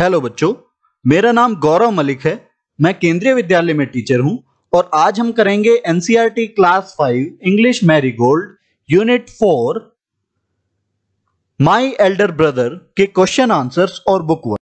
Hello बच्चों मेरा नाम गौरव मलिक है मैं केंद्रीय विद्यालय में टीचर हूं और आज हम करेंगे NCERT class five English Marigold unit four My Elder Brother के क्वेश्चन आंसर्स और बुक वर्क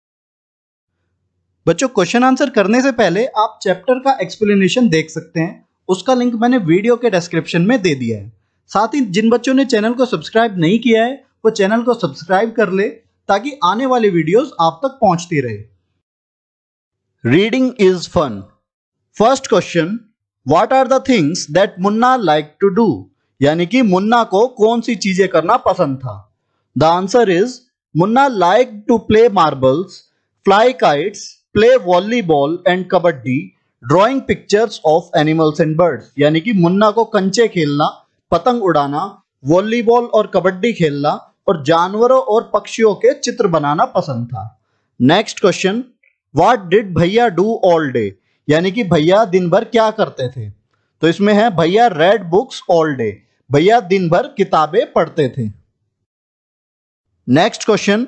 बच्चों क्वेश्चन आंसर करने से पहले आप चैप्टर का एक्सप्लेनेशन देख सकते हैं उसका लिंक मैंने वीडियो के डिस्क्रिप्शन में दे दिया है साथ ही जिन बच्चों ने चैनल को सब्सक्राइब नहीं किया है वो चैनल को सब्सक्राइब कर ले ताकि आने वाले वीडियोस आप तक पहुंचते रहे reading is fun first question what are the things that Munna like to do यानी कि मुन्ना को कौन सी चीजें करना पसंद था the answer is Munna like to play marbles fly kites play volleyball and kabaddi drawing pictures of animals and birds यानी कि मुन्ना को कंचे खेलना पतंग उड़ाना वॉलीबॉल और कबड्डी खेलना और जानवरों और पक्षियों के चित्र बनाना पसंद था next question what did bhaiya do all day यानी कि भैया दिन भर क्या करते थे तो इसमें है भैया रेड बुक्स ऑल डे भैया दिन भर किताबें पढ़ते थे next question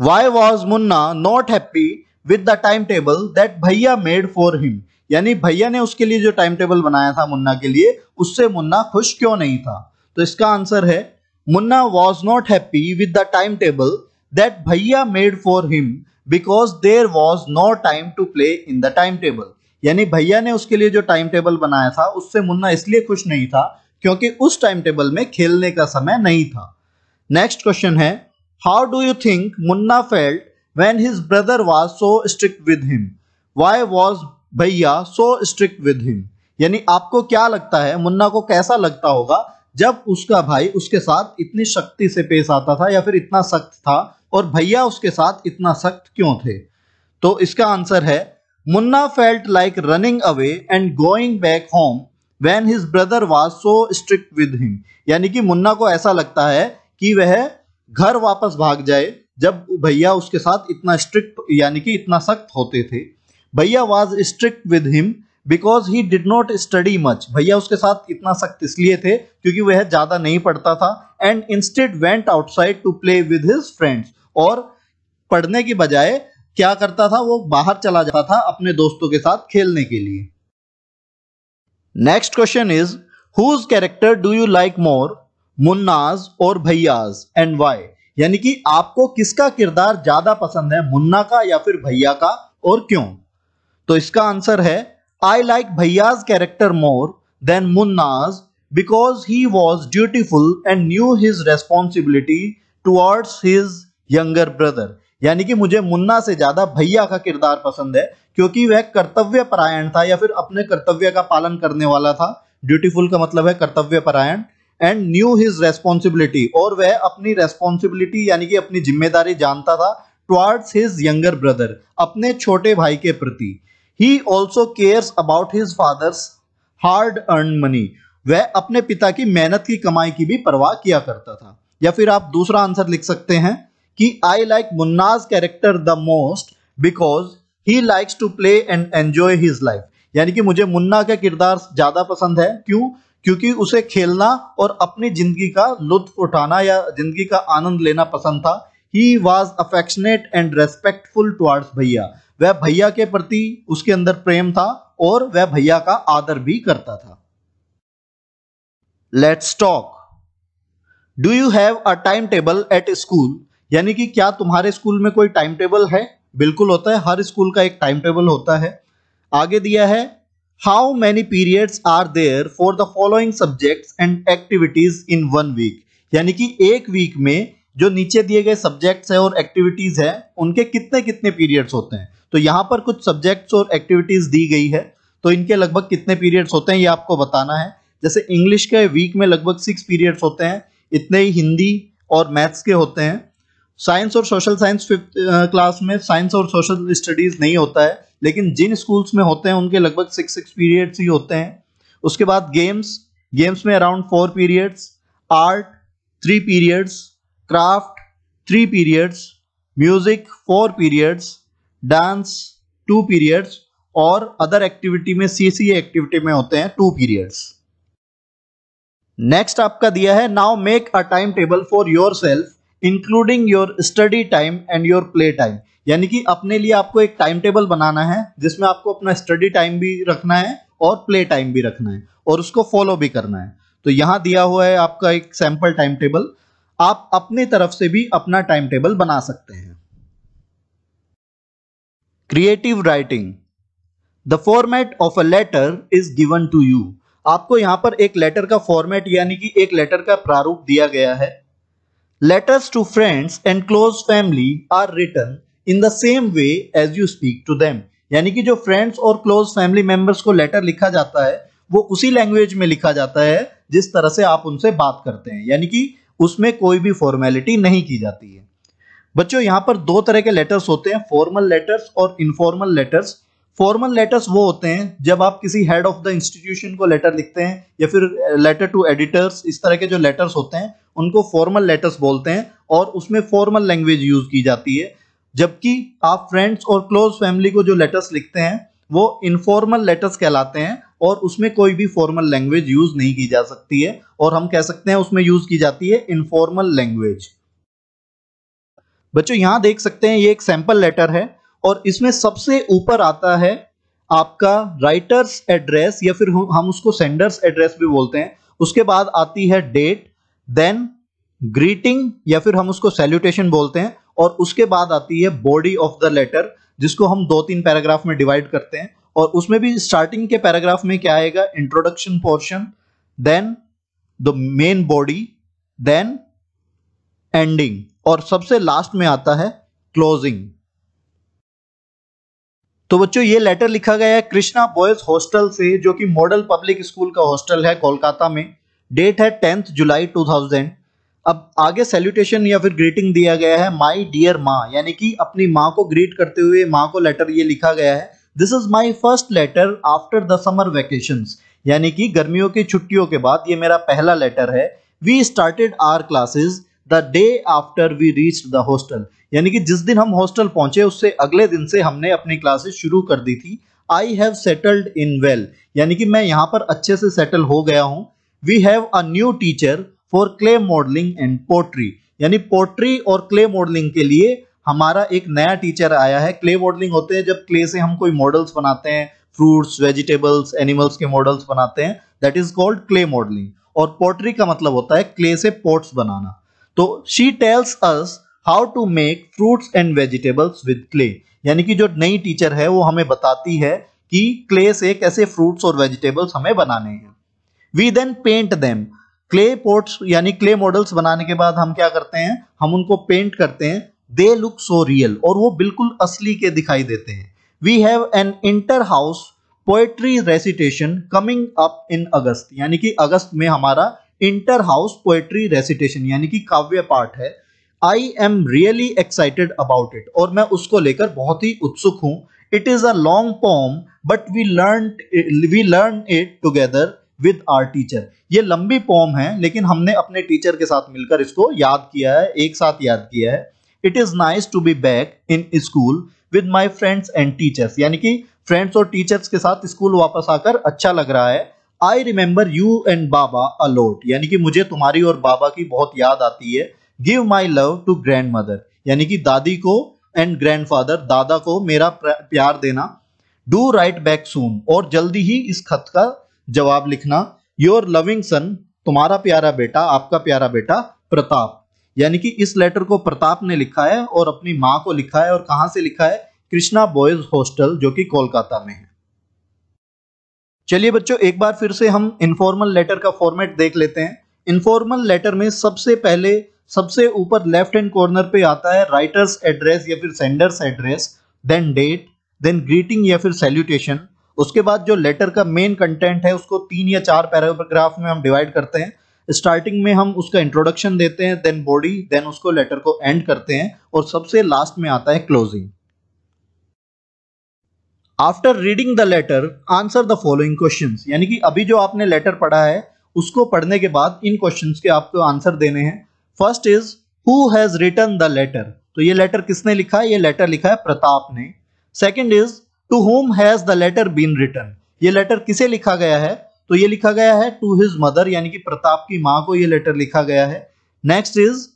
why was Munna not happy with the time table that bhaiya made for him यानी भैया ने उसके लिए जो टाइम टेबल बनाया था मुन्ना के लिए उससे मुन्ना खुश क्यों नहीं था तो इसका आंसर है Munna was not happy with the timetable that Bhaiya made for him because there was no time to play in the timetable. यानी भैया ने उसके लिए जो टाइम टेबल बनाया था उससे मुन्ना इसलिए खुश नहीं था क्योंकि उस टाइम टेबल में खेलने का समय नहीं था नेक्स्ट क्वेश्चन है how do you think Munna felt when his brother was so strict with him why was bhaiya so strict with him यानी आपको क्या लगता है मुन्ना को कैसा लगता होगा जब उसका भाई उसके साथ इतनी शक्ति से पेश आता था या फिर इतना सख्त था और भैया उसके साथ इतना सख्त क्यों थे तो इसका आंसर है Munna felt like running away and going back home when his brother was so strict with him यानी कि मुन्ना को ऐसा लगता है कि वह घर वापस भाग जाए जब भैया उसके साथ इतना स्ट्रिक्ट यानी कि इतना सख्त होते थे bhaiya was strict with him because he did not study much भैया उसके साथ इतना सख्त इसलिए थे क्योंकि वह ज्यादा नहीं पढ़ता था and instead went outside to play with his friends और पढ़ने की बजाय क्या करता था वो बाहर चला जाता था अपने दोस्तों के साथ खेलने के लिए next question is whose character do you like more Munna's or bhaiya's and Y यानी कि आपको किसका किरदार ज्यादा पसंद है मुन्ना का या फिर भैया का और क्यों तो इसका आंसर है I like Bhaiya's character more than Munna's because he was dutiful and knew his responsibility towards his younger brother. यानी कि मुझे मुन्ना से ज्यादा भैया का किरदार पसंद है क्योंकि वह कर्तव्य परायण था या फिर अपने कर्तव्य का पालन करने वाला था ड्यूटीफुल का मतलब है कर्तव्य परायण एंड न्यू हिज रेस्पॉन्सिबिलिटी और वह अपनी रेस्पॉन्सिबिलिटी यानी कि अपनी जिम्मेदारी जानता था टुअर्ड्स हिज यंगर ब्रदर अपने छोटे भाई के प्रति he also cares about his father's hard earn money वह अपने पिता की मेहनत की कमाई की भी परवाह किया करता था या फिर आप दूसरा आंसर लिख सकते हैं कि I like Munna's character the most because he likes to play and enjoy his life यानी कि मुझे मुन्ना का किरदार ज्यादा पसंद है क्यों क्योंकि उसे खेलना और अपनी जिंदगी का लुत्फ उठाना या जिंदगी का आनंद लेना पसंद था he was affectionate and respectful towards bhaiya वह भैया के प्रति उसके अंदर प्रेम था और वह भैया का आदर भी करता था let's talk do you have a time table at school यानी कि क्या तुम्हारे स्कूल में कोई टाइम टेबल है बिल्कुल होता है हर स्कूल का एक टाइम टेबल होता है आगे दिया है how many periods are there for the following subjects and activities in one week यानी कि एक वीक में जो नीचे दिए गए सब्जेक्ट्स हैं और एक्टिविटीज हैं उनके कितने कितने पीरियड्स होते हैं तो यहाँ पर कुछ सब्जेक्ट्स और एक्टिविटीज़ दी गई है तो इनके लगभग कितने पीरियड्स होते हैं ये आपको बताना है जैसे इंग्लिश के वीक में लगभग सिक्स पीरियड्स होते हैं इतने ही हिंदी और मैथ्स के होते हैं साइंस और सोशल साइंस फिफ्थ क्लास में साइंस और सोशल स्टडीज़ नहीं होता है लेकिन जिन स्कूल्स में होते हैं उनके लगभग सिक्स सिक्स पीरियड्स ही होते हैं उसके बाद गेम्स गेम्स में around four periods art three periods craft three periods music four periods dance two periods और अदर एक्टिविटी में सी सी एक्टिविटी में होते हैं टू पीरियड्स नेक्स्ट आपका दिया है now make a time table for yourself including your study time and your play time यानी कि अपने लिए आपको एक टाइम टेबल बनाना है जिसमें आपको अपना स्टडी टाइम भी रखना है और प्ले टाइम भी रखना है और उसको फॉलो भी करना है तो यहां दिया हुआ है आपका एक सैंपल टाइम टेबल आप अपने तरफ से भी अपना टाइम टेबल बना सकते हैं creative writing the format of a letter is given to you आपको यहां पर एक लेटर का फॉर्मेट यानी कि एक लेटर का प्रारूप दिया गया है letters to friends and close family are written in the same way as you speak to them यानी कि जो फ्रेंड्स और क्लोज फैमिली मेंबर्स को लेटर लिखा जाता है वो उसी लैंग्वेज में लिखा जाता है जिस तरह से आप उनसे बात करते हैं यानी कि उसमें कोई भी फॉर्मेलिटी नहीं की जाती है बच्चों यहाँ पर दो तरह के लेटर्स होते हैं फॉर्मल लेटर्स और इनफॉर्मल लेटर्स फॉर्मल लेटर्स वो होते हैं जब आप किसी हेड ऑफ द इंस्टीट्यूशन को लेटर लिखते हैं या फिर लेटर टू एडिटर्स इस तरह के जो लेटर्स होते हैं उनको फॉर्मल लेटर्स बोलते हैं और उसमें फॉर्मल लैंग्वेज यूज की जाती है जबकि आप फ्रेंड्स और क्लोज फैमिली को जो लेटर्स लिखते हैं वो इनफॉर्मल लेटर्स कहलाते हैं और उसमें कोई भी फॉर्मल लैंग्वेज यूज नहीं की जा सकती है और हम कह सकते हैं उसमें यूज की जाती है इनफॉर्मल लैंग्वेज बच्चों यहां देख सकते हैं ये एक सैंपल लेटर है और इसमें सबसे ऊपर आता है आपका राइटर्स एड्रेस या फिर हम उसको सेंडर्स एड्रेस भी बोलते हैं उसके बाद आती है डेट देन ग्रीटिंग या फिर हम उसको सैल्यूटेशन बोलते हैं और उसके बाद आती है बॉडी ऑफ द लेटर जिसको हम दो तीन पैराग्राफ में डिवाइड करते हैं और उसमें भी स्टार्टिंग के पैराग्राफ में क्या आएगा introduction portion then the main body then ending और सबसे लास्ट में आता है क्लोजिंग तो बच्चों ये लेटर लिखा गया है कृष्णा बॉयज हॉस्टल से जो कि मॉडल पब्लिक स्कूल का हॉस्टल है कोलकाता में डेट है टेंथ जुलाई 2000 अब आगे सैल्यूटेशन या फिर ग्रीटिंग दिया गया है माय डियर माँ यानी कि अपनी माँ को ग्रीट करते हुए माँ को लेटर ये लिखा गया है this is my first letter after the summer vacation यानी कि गर्मियों की छुट्टियों के बाद ये मेरा पहला लेटर है we started our classes the day after we reach the hostel यानी कि जिस दिन हम हॉस्टल पहुंचे उससे अगले दिन से हमने अपनी क्लासेस शुरू कर दी थी I have settled in well यानी कि मैं यहाँ पर अच्छे से सेटल हो गया हूँ we have a new teacher for clay modelling and pottery यानी पोट्री और क्ले मॉडलिंग के लिए हमारा एक नया टीचर आया है क्ले मॉडलिंग होते हैं जब क्ले से हम कोई मॉडल्स बनाते हैं फ्रूट्स वेजिटेबल्स एनिमल्स के मॉडल्स बनाते हैं that is called clay modelling और पोट्री का मतलब होता है क्ले से पोर्ट्स बनाना तो she tells us how to make fruits and vegetables with clay यानी कि जो नई टीचर है वो हमें बताती है कि क्ले से कैसे फ्रूट्स और वेजिटेबल्स हमें बनाने हैं we then paint them clay pots यानी क्ले मॉडल्स बनाने के बाद हम क्या करते हैं हम उनको पेंट करते हैं दे लुक सो रियल और वो बिल्कुल असली के दिखाई देते हैं we have an inter house poetry recitation coming up in August यानी कि अगस्त में हमारा इंटर हाउस पोएट्री रेसिटेशन यानी कि काव्य पाठ है I am really excited about it और मैं उसको लेकर बहुत ही उत्सुक हूँ it is a long poem but we learn we learn it together with our teacher ये लंबी पॉम है लेकिन हमने अपने टीचर के साथ मिलकर इसको याद किया है एक साथ याद किया है it is nice to be back in school with my friends and teachers यानी कि फ्रेंड्स और टीचर्स के साथ स्कूल वापस आकर अच्छा लग रहा है I remember you and Baba a lot यानी कि मुझे तुम्हारी और बाबा की बहुत याद आती है give my love to grandmother यानी कि दादी को एंड ग्रैंड फादर दादा को मेरा प्यार देना डू राइट बैक सून और जल्दी ही इस खत का जवाब लिखना योर लविंग सन तुम्हारा प्यारा बेटा आपका प्यारा बेटा प्रताप यानी कि इस लेटर को प्रताप ने लिखा है और अपनी माँ को लिखा है और कहाँ से लिखा है कृष्णा बॉयज हॉस्टल जो कि कोलकाता में है चलिए बच्चों एक बार फिर से हम इनफॉर्मल लेटर का फॉर्मेट देख लेते हैं इनफॉर्मल लेटर में सबसे पहले सबसे ऊपर लेफ्ट हैंड कॉर्नर पे आता है राइटर्स एड्रेस या फिर sender's address then date then greeting या फिर सैल्यूटेशन उसके बाद जो लेटर का मेन कंटेंट है उसको तीन या चार पैराग्राफ में हम डिवाइड करते हैं स्टार्टिंग में हम उसका इंट्रोडक्शन देते हैं देन बॉडी देन उसको लेटर को एंड करते हैं और सबसे लास्ट में आता है closing after reading the letter answer the following question यानी कि अभी जो आपने लेटर पढ़ा है उसको पढ़ने के बाद इन क्वेश्चन के आपको आंसर देने हैं first is who has written the letter तो ये लेटर किसने लिखा है ये लेटर लिखा है प्रताप ने second is to whom has the letter been written ये लेटर किसे लिखा गया है तो ये लिखा गया है टू हिज मदर यानी कि प्रताप की माँ को ये लेटर लिखा गया है next is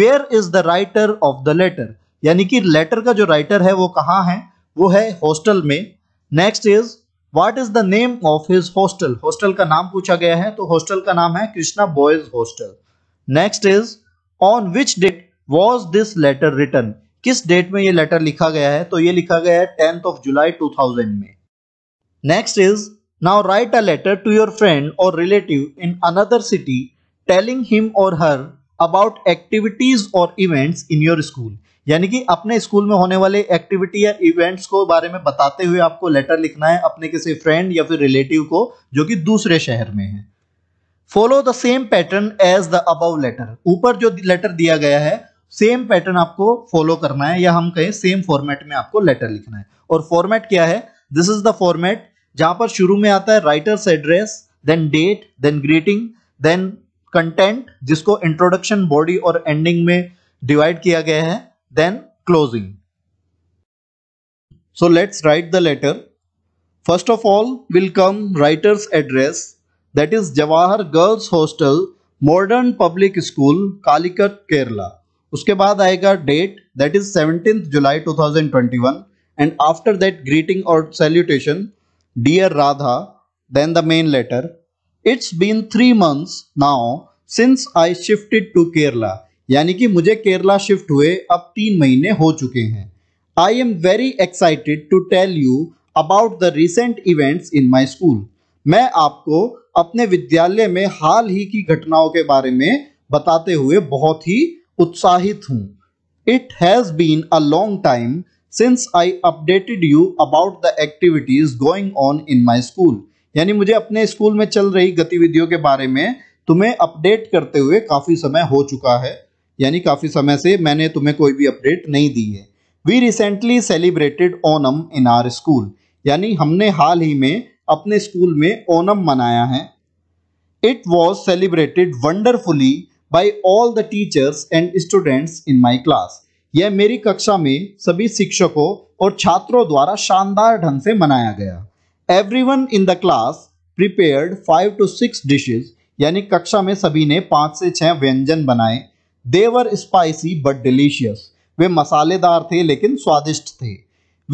where is the writer of the letter यानी कि लेटर का जो राइटर है वो कहाँ है वो है हॉस्टल में next is what is the name of his hostel hostel का नाम पूछा गया है तो हॉस्टल का नाम है Krishna boys hostel next is on which date was this letter written किस डेट में ये लेटर लिखा गया है तो ये लिखा गया है tenth of July two thousand में next is now write a letter to your friend or relative in another city telling him or her about activities और इवेंट्स इन योर स्कूल यानी कि अपने स्कूल में होने वाले एक्टिविटी या events को बारे में बताते हुए आपको लेटर लिखना है अपने किसी फ्रेंड या फिर रिलेटिव को जो कि दूसरे शहर में है follow the same pattern as the above letter ऊपर जो लेटर दिया गया है सेम पैटर्न आपको फॉलो करना है या हम कहें सेम फॉर्मेट में आपको लेटर लिखना है और फॉर्मेट क्या है दिस इज द फॉर्मेट जहां पर शुरू में आता है writer's address then date then greeting then content जिसको इंट्रोडक्शन बॉडी और एंडिंग में डिवाइड किया गया है then closing. So let's write the letter. First of all will come writer's address that is Jawahar Girls Hostel Modern Public School Calicut Kerala. Uske baad aega date that is 17th July 2021 and after that greeting or salutation Dear Radha then the main letter. It's been 3 months now since I shifted to Kerala. यानी कि मुझे Kerala shift हुए अब तीन महीने हो चुके हैं I am very excited to tell you about the recent events in my school मैं आपको अपने विद्यालय में हाल ही की घटनाओं के बारे में बताते हुए बहुत ही उत्साहित हूँ it has been a long time since I updated you about the activities going on in my school यानी मुझे अपने स्कूल में चल रही गतिविधियों के बारे में तुम्हें अपडेट करते हुए काफ़ी समय हो चुका है यानी काफ़ी समय से मैंने तुम्हें कोई भी अपडेट नहीं दी है we recently celebrated Onam in our school यानी हमने हाल ही में अपने स्कूल में ओनम मनाया है it was celebrated wonderfully by all the teachers and students in my class यह मेरी कक्षा में सभी शिक्षकों और छात्रों द्वारा शानदार ढंग से मनाया गया everyone in the class prepared five to six dishes यानी कक्षा में सभी ने पाँच से छः व्यंजन बनाए देवर स्पाइसी बट डिलीशियस वे मसालेदार थे लेकिन स्वादिष्ट थे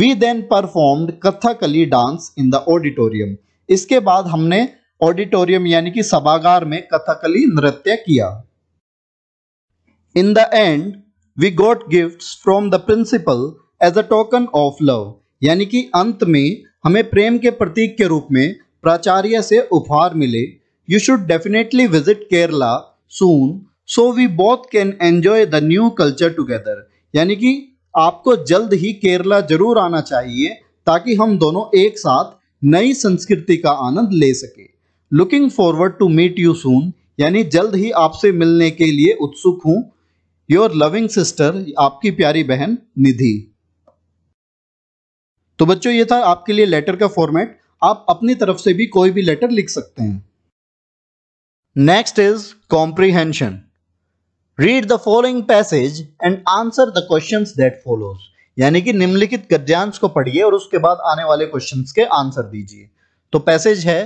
we then performed Kathakali dance in the auditorium इसके बाद हमने ऑडिटोरियम यानी कि सभागार में कथकली नृत्य किया in the end we got gift from the principal as a token of love यानी कि अंत में हमें प्रेम के प्रतीक के रूप में प्राचार्य से उपहार मिले you should definitely visit Kerala soon so we both can enjoy the new culture together यानी कि आपको जल्द ही केरला जरूर आना चाहिए ताकि हम दोनों एक साथ नई संस्कृति का आनंद ले सके looking forward to meet you soon यानी जल्द ही आपसे मिलने के लिए उत्सुक हूं योर लविंग सिस्टर आपकी प्यारी बहन निधि तो बच्चों ये था आपके लिए लेटर का फॉर्मेट आप अपनी तरफ से भी कोई भी लेटर लिख सकते हैं next is comprehension read the following passage and answer the question that follows यानी कि निम्नलिखित गद्यांश को पढ़िए और उसके बाद आने वाले क्वेश्चन के आंसर दीजिए तो पैसेज है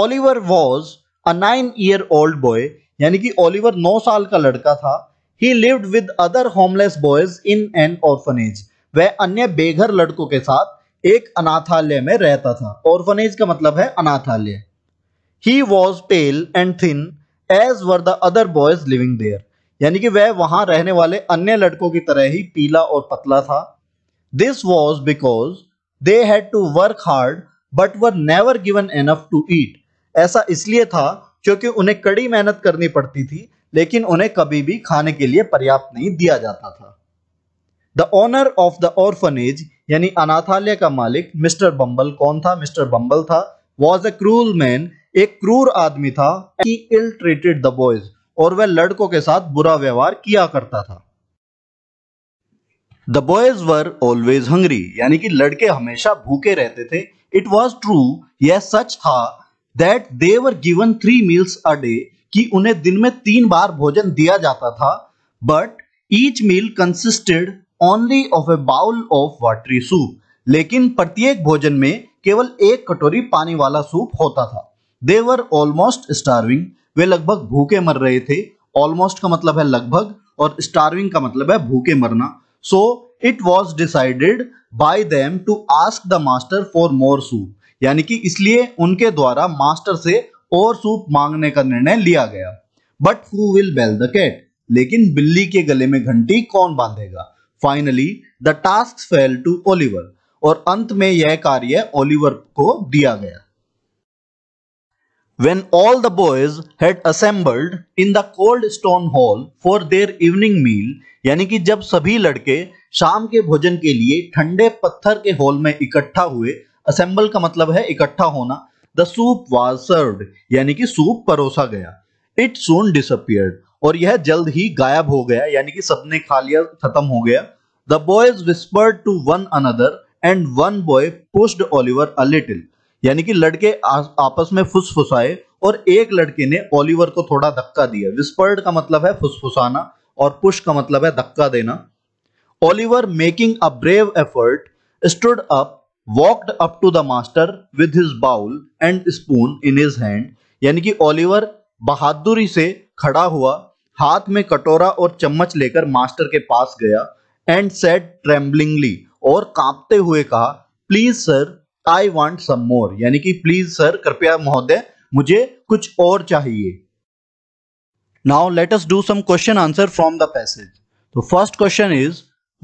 Oliver was a nine year old boy यानी कि ओलिवर नौ साल का लड़का था he lived with other homeless boys in an orphanage वह अन्य बेघर लड़कों के साथ एक अनाथालय में रहता था ऑर्फनेज का मतलब है अनाथालय he was pale and thin as were the other boys living there यानी कि वह वहां रहने वाले अन्य लड़कों की तरह ही पीला और पतला था this was because they had to work hard but were never given enough to eat ऐसा इसलिए था क्योंकि उन्हें कड़ी मेहनत करनी पड़ती थी लेकिन उन्हें कभी भी खाने के लिए पर्याप्त नहीं दिया जाता था the owner of the orphanage यानी अनाथालय का मालिक मिस्टर बम्बल कौन था मिस्टर बम्बल था वॉज अ क्रूल मैन एक क्रूर आदमी था he ill treated the boys और वह लड़कों के साथ बुरा व्यवहार किया करता था the boys were always hungry यानी कि लड़के हमेशा भूखे रहते थे इट वॉज ट्रू यह सच था that they were given three meals a day कि उन्हें दिन में तीन बार भोजन दिया जाता था but each meal consisted only of a bowl of watery soup लेकिन प्रत्येक भोजन में केवल एक कटोरी पानी वाला सूप होता था देवर ऑलमोस्ट स्टार्विंग वे लगभग भूखे मर रहे थे ऑलमोस्ट का मतलब है लगभग और स्टार्विंग का मतलब है भूखे मरना so it was decided by them to ask the master for more soup यानी कि इसलिए उनके द्वारा मास्टर से और सूप मांगने का निर्णय लिया गया but who will bell the cat लेकिन बिल्ली के गले में घंटी कौन बांधेगा finally the task fell to Oliver और अंत में यह कार्य ओलिवर को दिया गया When all the boys had assembled in the cold stone hall for their evening meal, यानी कि जब सभी लड़के शाम के भोजन के लिए ठंडे पत्थर के हॉल में इकट्ठा हुए असेंबल का मतलब है इकट्ठा होना द सूप वॉज सर्व्ड यानी कि सूप परोसा गया इट सोन डिसअपियर्ड और यह जल्द ही गायब हो गया यानी कि सबने खा लिया खत्म हो गया the boys whispered to one another and one boy pushed Oliver a little यानी कि लड़के आ, आपस में फुसफुसाए और एक लड़के ने ओलिवर को थोड़ा धक्का दिया विस्पर्ड का मतलब है फुसफुसाना और पुश का मतलब है धक्का देना Oliver making a brave effort stood up walked up to the master with his bowl and spoon in his hand यानी कि ओलिवर बहादुरी से खड़ा हुआ हाथ में कटोरा और चम्मच लेकर मास्टर के पास गया एंड सेड ट्रेम्बलिंगली और कांपते हुए कहा please sir I want some more यानी कि प्लीज सर कृपया महोदय मुझे कुछ और चाहिए now let us do some question answer from the passage तो first question is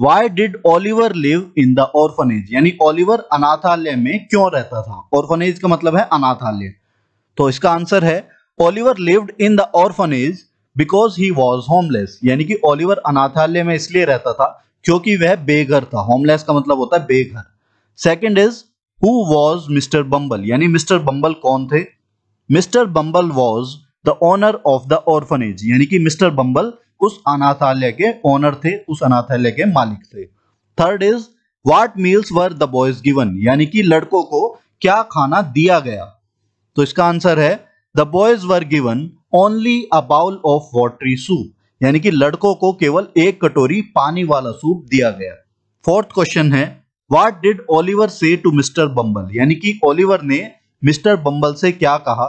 why did Oliver live in the orphanage यानी ओलिवर अनाथालय में क्यों रहता था ऑर्फनेज का मतलब है अनाथालय तो इसका आंसर है Oliver lived in the orphanage because he was homeless यानी कि ओलिवर अनाथालय में इसलिए रहता था क्योंकि वह बेघर था होमलेस का मतलब होता है बेघर second is who was mister Bumble यानी मिस्टर बंबल कौन थे mister Bumble was the owner of the orphanage यानी कि मिस्टर बम्बल उस अनाथालय के ओनर थे उस अनाथालय के मालिक थे third is what meals were the boys given यानी कि लड़कों को क्या खाना दिया गया तो इसका आंसर है the boys were given only a bowl of watery soup यानी कि लड़कों को केवल एक कटोरी पानी वाला सूप दिया गया फोर्थ क्वेश्चन है what did Oliver say to mister Bumble यानी कि ओलिवर ने मिस्टर बम्बल से क्या कहा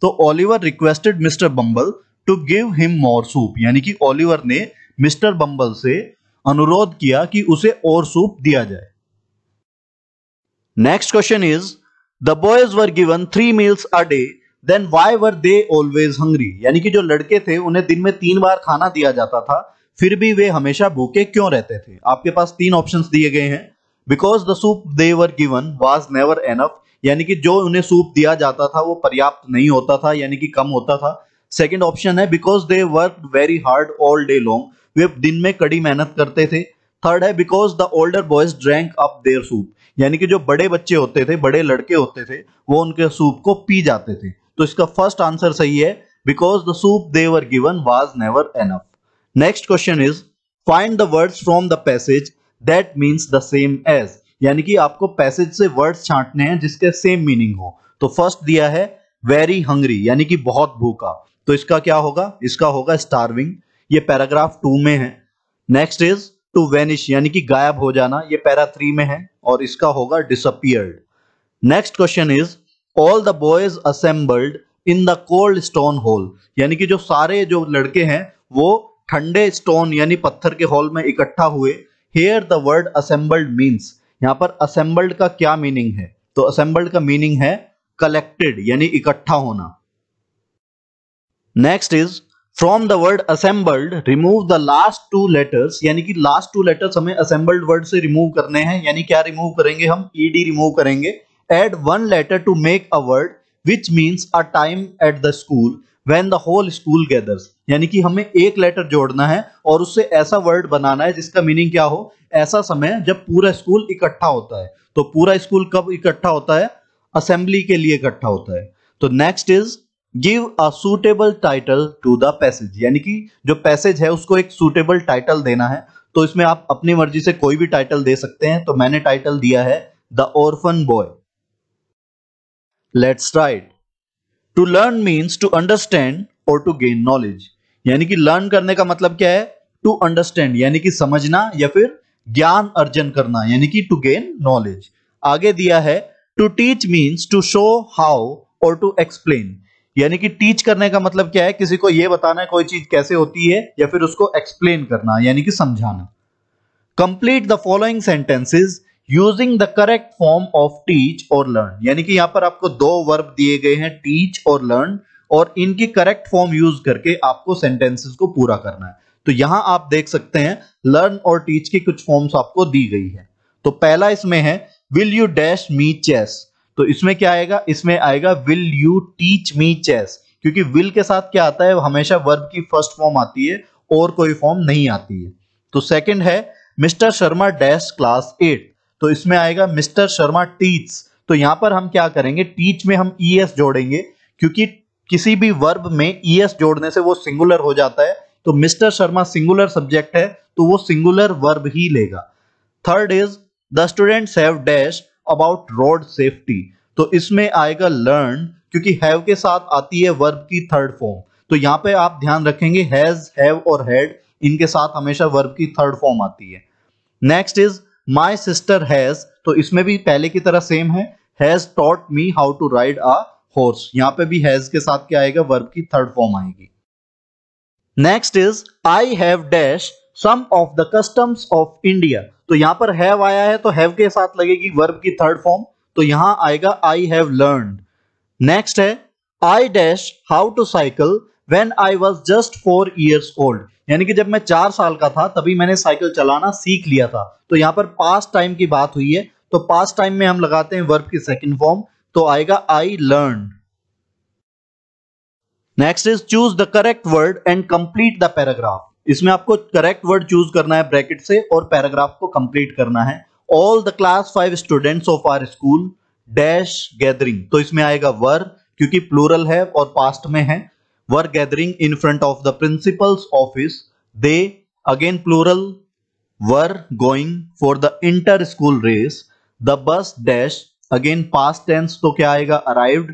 तो Oliver requested mister Bumble to give him more soup यानी कि ओलिवर ने मिस्टर बम्बल से अनुरोध किया कि उसे और सूप दिया जाए next question is the boys were given three meals a day then why were they always hungry यानी कि जो लड़के थे उन्हें दिन में तीन बार खाना दिया जाता था फिर भी वे हमेशा भूखे क्यों रहते थे आपके पास तीन ऑप्शन दिए गए हैं because the soup they were given was never enough यानी कि जो उन्हें सूप दिया जाता था वो पर्याप्त नहीं होता था यानी कि कम होता था सेकेंड ऑप्शन है because they work very hard all day long वे दिन में कड़ी मेहनत करते थे थर्ड है because the older boys drank up their soup यानी कि जो बड़े बच्चे होते थे बड़े लड़के होते थे वो उनके सूप को पी जाते थे तो इसका फर्स्ट आंसर सही है because the soup they were given was never enough next question is find the words from the passage that means the same as यानी कि आपको पैसेज से वर्ड्स छांटने हैं जिसके सेम मीनिंग हो तो फर्स्ट दिया है वेरी हंग्री यानी कि बहुत भूखा तो इसका क्या होगा इसका होगा स्टारविंग ये पैराग्राफ टू में है नेक्स्ट इज टू वेनिश यानी कि गायब हो जाना ये पैरा थ्री में है और इसका होगा disappeared next question is all the boys assembled in the cold stone hall यानी कि जो सारे जो लड़के हैं वो ठंडे स्टोन यानी पत्थर के हॉल में इकट्ठा हुए here the word assembled means यहाँ पर असेंबल्ड का क्या मीनिंग है तो असेंबल्ड का मीनिंग है कलेक्टेड यानी इकट्ठा होना next is from the word assembled remove the last two letters यानी कि लास्ट टू लेटर्स हमें असेंबल्ड वर्ड से रिमूव करने हैं यानी क्या रिमूव करेंगे हम ईडी e रिमूव करेंगे add one letter to make a word which means a time at the school when the whole school gathers यानी कि हमें एक लेटर जोड़ना है और उससे ऐसा वर्ड बनाना है जिसका मीनिंग क्या हो ऐसा समय जब पूरा स्कूल इकट्ठा होता है तो पूरा स्कूल कब इकट्ठा होता है असेंबली के लिए इकट्ठा होता है तो next is give a suitable title to the passage यानी कि जो पैसेज है उसको एक सुटेबल टाइटल देना है तो इसमें आप अपनी मर्जी से कोई भी टाइटल दे सकते हैं तो मैंने टाइटल दिया है the orphan boy let's write to learn means to understand और टू गेन नॉलेज यानी कि लर्न करने का मतलब क्या है टू अंडरस्टैंड यानी कि समझना या फिर ज्ञान अर्जन करना यानी कि टू गेन नॉलेज आगे दिया है to teach means to show how और टू एक्सप्लेन यानी कि टीच करने का मतलब क्या है किसी को यह बताना है कोई चीज कैसे होती है या फिर उसको एक्सप्लेन करना यानी कि समझाना complete the following sentences using the correct form of teach और लर्न यानी कि यहां पर आपको दो वर्ब दिए गए हैं टीच और लर्न और इनकी करेक्ट फॉर्म यूज करके आपको सेंटेंसेस को पूरा करना है तो यहां आप देख सकते हैं लर्न और टीच की कुछ फॉर्म्स आपको दी गई है तो पहला इसमें है will you dash me chess तो इसमें क्या आएगा इसमें आएगा will you teach me chess क्योंकि विल के साथ क्या आता है हमेशा वर्ब की फर्स्ट फॉर्म आती है और कोई फॉर्म नहीं आती है तो सेकंड है mister Sharma dash class eight तो इसमें आएगा मिस्टर शर्मा टीच तो यहां पर हम क्या करेंगे टीच में हम ई e एस जोड़ेंगे क्योंकि किसी भी वर्ब में ई e एस जोड़ने से वो सिंगुलर हो जाता है तो मिस्टर शर्मा सिंगुलर सब्जेक्ट है तो वो सिंगुलर वर्ब ही लेगा third is the student have dash about road safety तो इसमें आएगा लर्न क्योंकि हैव के साथ आती है वर्ब की थर्ड फॉर्म तो यहाँ पे आप ध्यान रखेंगे हैज हैव और हैड इनके साथ हमेशा वर्ब की थर्ड फॉर्म आती है next is my sister has तो इसमें भी पहले की तरह सेम है has taught me how to ride a horse यहां पे भी हैज के साथ क्या आएगा वर्ब की थर्ड फॉर्म आएगी next is I have dash some of the customs of India तो यहां पर हैव आया है तो हैव के साथ लगेगी वर्ब की थर्ड फॉर्म तो यहां आएगा आई हैव लर्न नेक्स्ट है I dash how to cycle when I was just four years old यानी कि जब मैं चार साल का था तभी मैंने साइकिल चलाना सीख लिया था तो यहाँ पर पास्ट टाइम की बात हुई है तो पास्ट टाइम में हम लगाते हैं वर्ब की सेकेंड फॉर्म तो आएगा I learn next is choose the correct word and complete the paragraph इसमें आपको करेक्ट वर्ड चूज करना है ब्रैकेट से और पैराग्राफ को कंप्लीट करना है all the class five students of our school dash gathering तो इसमें आएगा वर क्योंकि प्लूरल है और पास्ट में है were gathering in front of the principal's office. They, again plural, were going for the inter-school race. The bus dashed, again past tense to kya aega, arrived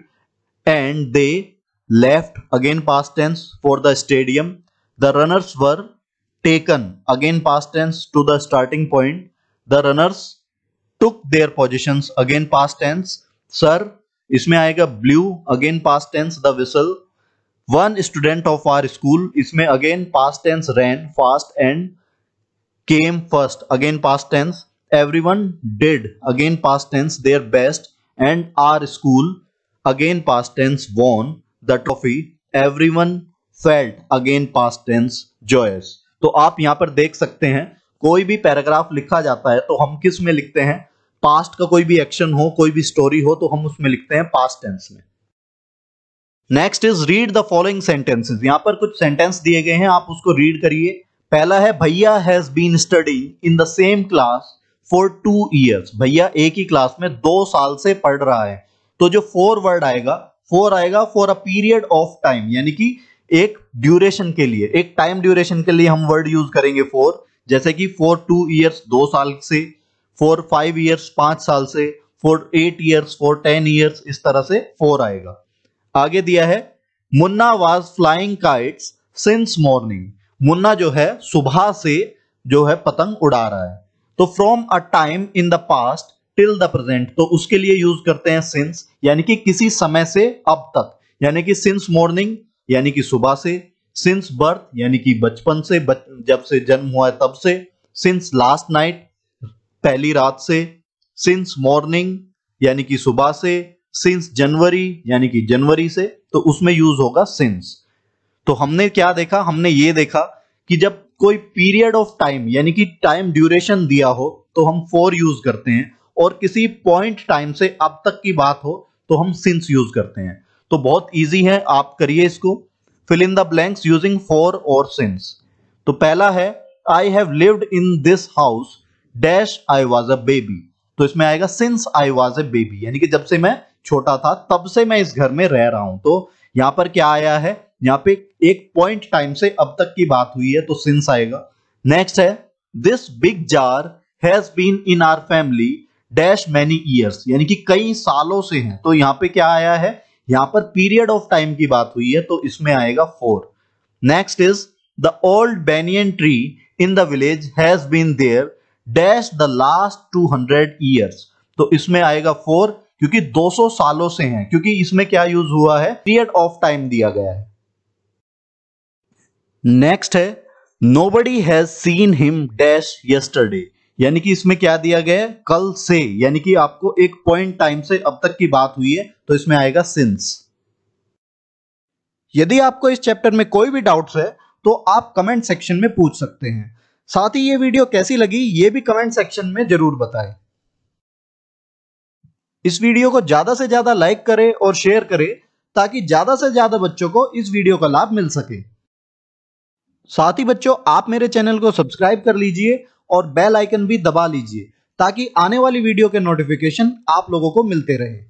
and they left, again past tense for the stadium. The runners were taken, again past tense to the starting point. The runners took their positions, again past tense. Sir, इसमें आएगा blue again past tense. The whistle. One student of our school इसमें again past tense ran fast and came first again past tense everyone did again past tense their best and our school again past tense won the trophy everyone felt again past tense joyous तो आप यहाँ पर देख सकते हैं कोई भी paragraph लिखा जाता है तो हम किस में लिखते हैं पास्ट का कोई भी एक्शन हो कोई भी स्टोरी हो तो हम उसमें लिखते हैं पास्ट टेंस में next is read the following sentences यहाँ पर कुछ सेंटेंस दिए गए हैं आप उसको रीड करिए पहला है bhaiya has been study in the same class for two years भैया एक ही क्लास में दो साल से पढ़ रहा है तो जो फोर वर्ड आएगा फोर आएगा for a period of time यानी कि एक ड्यूरेशन के लिए एक टाइम ड्यूरेशन के लिए हम वर्ड यूज करेंगे फोर जैसे कि फोर टू ईयर्स दो साल से फोर फाइव ईयर्स पांच साल से for eight years for ten years इस तरह से फोर आएगा आगे दिया है Munna was flying kites since morning Munna जो है सुबह से जो है पतंग उड़ा रहा है तो from a time in the past till the present तो उसके लिए यूज करते हैं सिंस यानी कि किसी समय से अब तक यानी कि सिंस मॉर्निंग यानी कि सुबह से सिंस बर्थ यानी कि बचपन से बच, जब से जन्म हुआ है तब से सिंस लास्ट नाइट पहली रात से सिंस मॉर्निंग यानी कि सुबह से सिंस जनवरी यानी कि जनवरी से तो उसमें यूज होगा सिंस तो हमने क्या देखा हमने ये देखा कि जब कोई पीरियड ऑफ टाइम यानी कि टाइम ड्यूरेशन दिया हो तो हम फोर यूज करते हैं और किसी पॉइंट टाइम से अब तक की बात हो तो हम सिंस यूज करते हैं तो बहुत इजी है आप करिए इसको fill in the blanks using for और सिंस तो पहला है I have lived in this house dash I was a baby तो इसमें आएगा since I was a baby यानी कि जब से मैं छोटा था तब से मैं इस घर में रह रहा हूं तो यहां पर क्या आया है यहाँ पे एक पॉइंट टाइम से अब तक की बात हुई है तो सिंस आएगा नेक्स्ट है this big jar has been in our family dash many years यानी कि कई सालों से हैं तो यहाँ पे क्या आया है यहां पर पीरियड ऑफ टाइम की बात हुई है तो इसमें आएगा for next is the old banyan tree in the village has been there dash the last two hundred years तो इसमें आएगा फोर क्योंकि 200 सालों से हैं क्योंकि इसमें क्या यूज हुआ है पीरियड ऑफ टाइम दिया गया है नेक्स्ट है nobody has seen him dash yesterday यानी कि इसमें क्या दिया गया है कल से यानी कि आपको एक पॉइंट टाइम से अब तक की बात हुई है तो इसमें आएगा सिंस यदि आपको इस चैप्टर में कोई भी डाउट्स है तो आप कमेंट सेक्शन में पूछ सकते हैं साथ ही ये वीडियो कैसी लगी ये भी कमेंट सेक्शन में जरूर बताएं इस वीडियो को ज्यादा से ज्यादा लाइक करें और शेयर करें ताकि ज्यादा से ज्यादा बच्चों को इस वीडियो का लाभ मिल सके साथ ही बच्चों आप मेरे चैनल को सब्सक्राइब कर लीजिए और बेल आइकन भी दबा लीजिए ताकि आने वाली वीडियो के नोटिफिकेशन आप लोगों को मिलते रहे